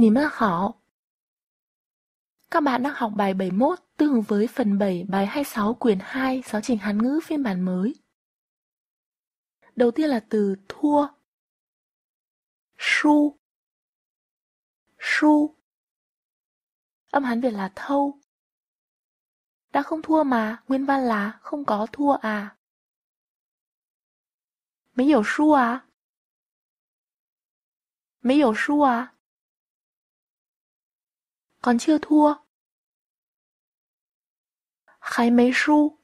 你们好。Các bạn đang học bài 71 tương với phần 7 bài 26 quyển 2 giáo trình Hán ngữ phiên bản mới. Đầu tiên là từ thua. Su. Su. Âm Hán Việt là thâu. Đã không thua mà, nguyên văn là không có thua à. Mấy hiểu su à? Mấy hiểu su à? còn chưa thua Hay mấy su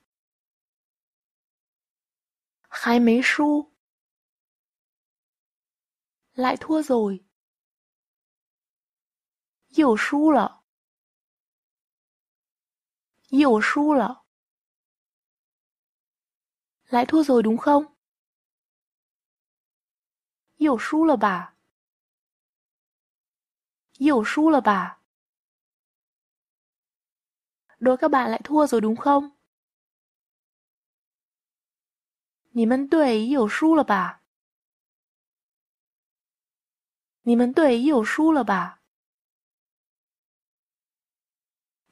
Hay mấy su Lại thua rồi Yêu su lợ Yêu su lợ Lại thua rồi đúng không? Yêu su lợ bà Yêu su lợ bà Đội các bạn lại thua rồi đúng không? Nhìn Nhìn su su là là bà. bà.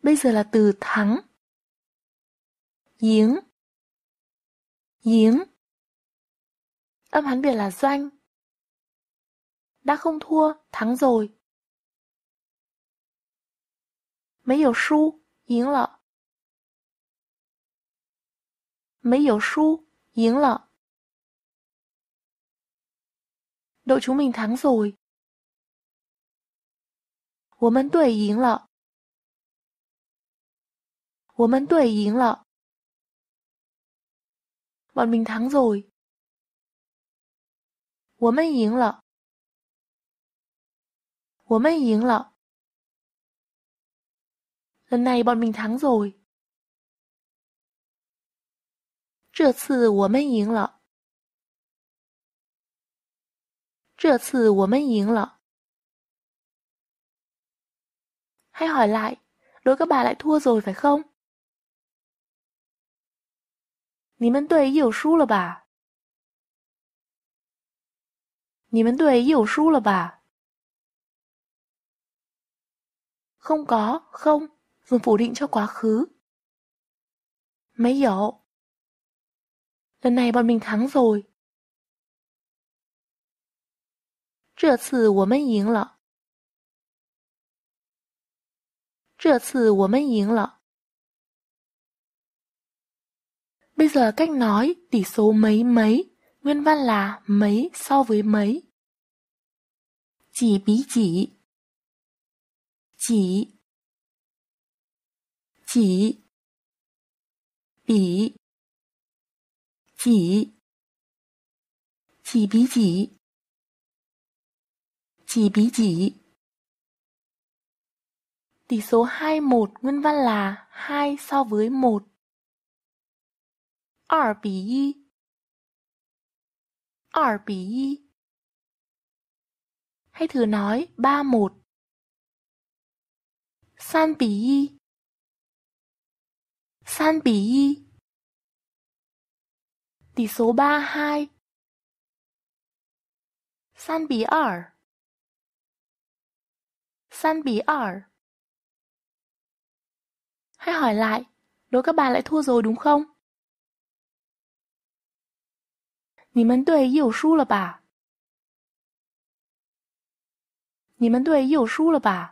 Bây giờ là từ thắng, yếng, yếng. Âm hắn biệt là doanh. Đã không thua, thắng rồi. Mấy hiểu su 赢了，没有输，赢了。đội chúng mình thắng rồi，我们队赢了，我们队赢了，bọn mình thắng rồi，我们赢了，我们赢了。lần này bọn mình thắng rồi. 这次我们赢了。这次我们赢了。Hay hỏi lại, đối các bà lại thua rồi phải không? 你们队又输了吧？你们队又输了吧？Không có, không dùng phủ định cho quá khứ. Mấy dậu. Lần này bọn mình thắng rồi. Bây giờ cách nói tỷ số mấy mấy, nguyên văn là mấy so với mấy. Chỉ bí chỉ. Chỉ chỉ bị, chỉ chỉ bí chỉ chỉ bí chỉ tỷ số hai một nguyên văn là hai so với một, hai bì 比 hai bì 1 Hay thử nói ba một, san bì y san bỉ y. Tỷ số 32 San bỉ ảo San bỉ ảo Hãy hỏi lại, đối các bạn lại thua rồi đúng không? 你们队又输了吧？你们队又输了吧？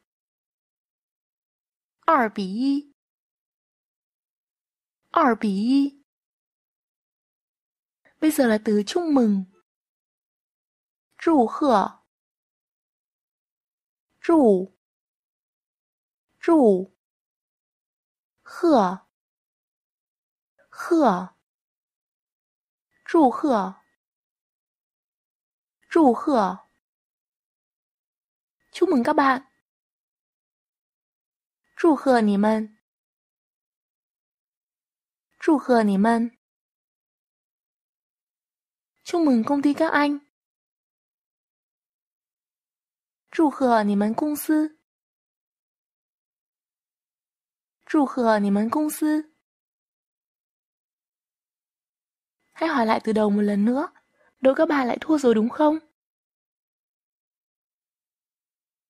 二比一，二比一，Vissal 得球门，祝贺，祝，祝，贺，贺，祝贺，祝贺，球员们。祝贺你们！祝贺你们！Chúc mừng công ty các anh! Chúc 贺你们公司！祝贺你们公司！Hãy hỏi lại từ đầu một lần nữa. Đội các bà lại thua rồi đúng không?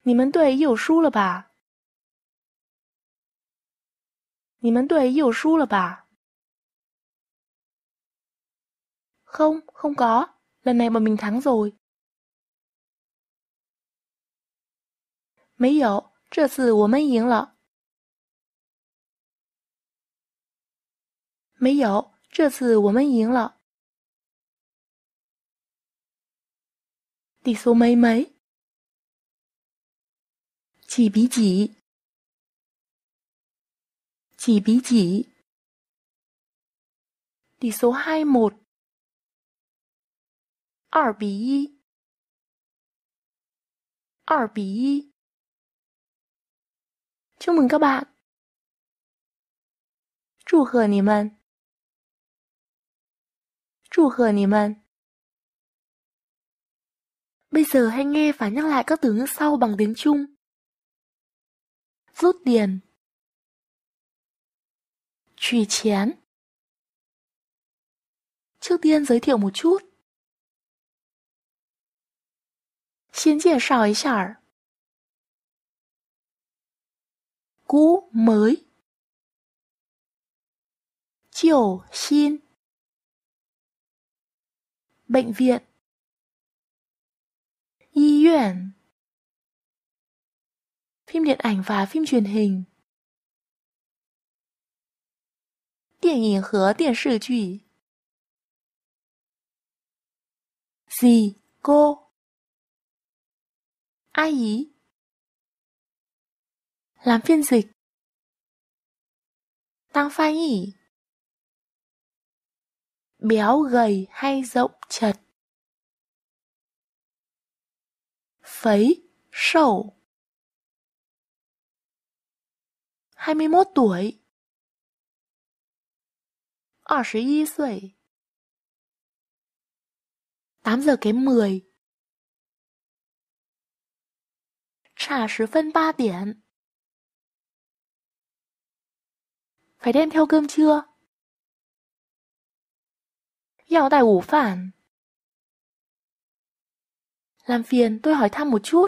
你们队有输了吧？nhưng mấy t ấy dù s bà không không có lần này bọn mình thắng rồi 没有这次我们赢了没有这次我们赢了 đi số mấy mấy 几比几 Chỉ bí chỉ. Tỷ số 21. 2比 1. 2比 1. Chúc mừng các bạn. Chúc 贺你们.祝贺你们. Bây giờ hãy nghe và nhắc lại các từ ngữ sau bằng tiếng Trung. Rút tiền truy Trước tiên giới thiệu một chút. 先介绍一下儿。cũ mới chiều xin bệnh viện y viện phim điện ảnh và phim truyền hình 电影和电视剧。gì cô 阿姨 làm phiên dịch tăng phan nhỉ béo gầy hay rộng chật phấy sầu 21 tuổi 二十一岁。tám giờ kém mười. Trả 十分八点. Phải đem theo cơm chưa? Giao đại ủ phản. Làm phiền tôi hỏi thăm một chút.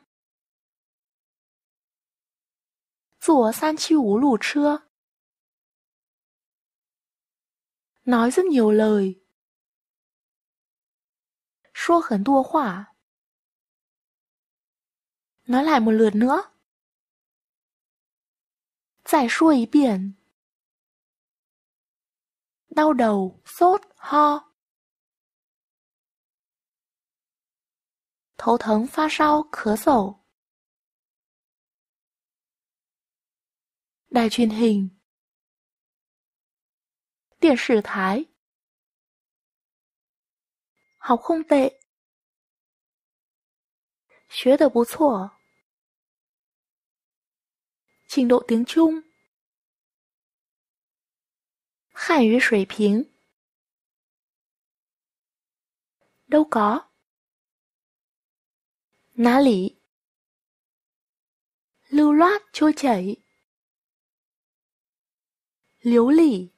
坐三七五路车。Nói rất nhiều lời. 说很多话。Nói lại một lượt nữa. 再说一遍。Đau đầu, sốt, ho. Thấu đài truyền hình, điện sử thái, học không tệ, tệ, 学的不错, trình độ tiếng Trung, Khải ngữ 水平 Đâu có Ná lý Lưu loát trôi chảy Liếu lỉ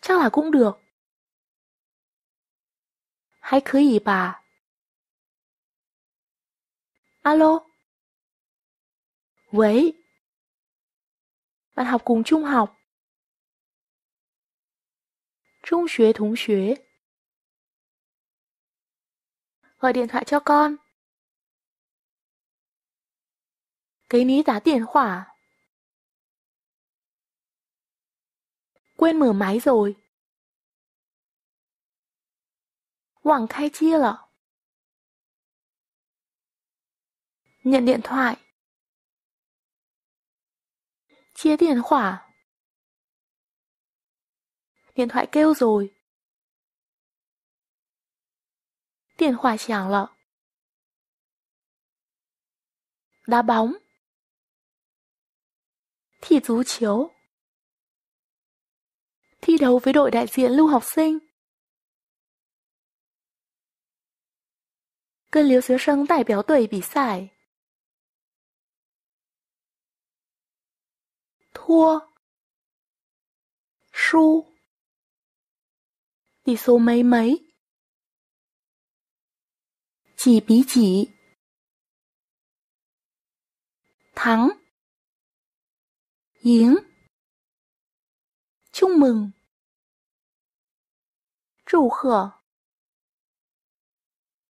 Chắc là cũng được Hãy cứ ý bà Alo 喂 Bạn học cùng trung học Trung xuế thống xuế Gọi điện thoại cho con Cái ní tá tiền khỏa quên mở máy rồi. Quảng khai chia lọ. Nhận điện thoại. Chia điện khỏa. Điện thoại kêu rồi. điện thoại chẳng lọ. Đá bóng. Thị chú chiếu thi đấu với đội đại diện lưu học sinh. 跟留学生代表队比赛。拖书。Tỷ số mấy mấy? Chỉ bí chỉ. Thắng. Yến. Chúc mừng. 祝贺。